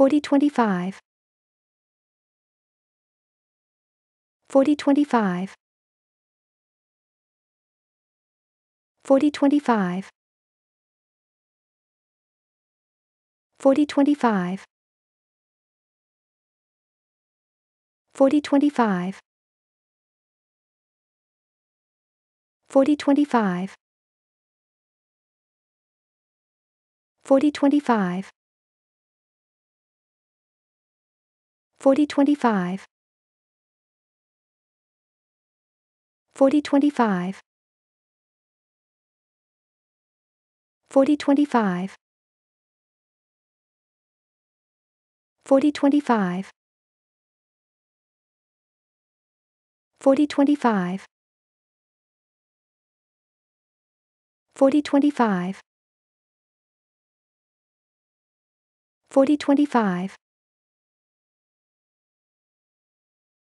4025 4025 4025 4025 4025 4025 4025 4025 4025 4025 4025 4025 4025 4025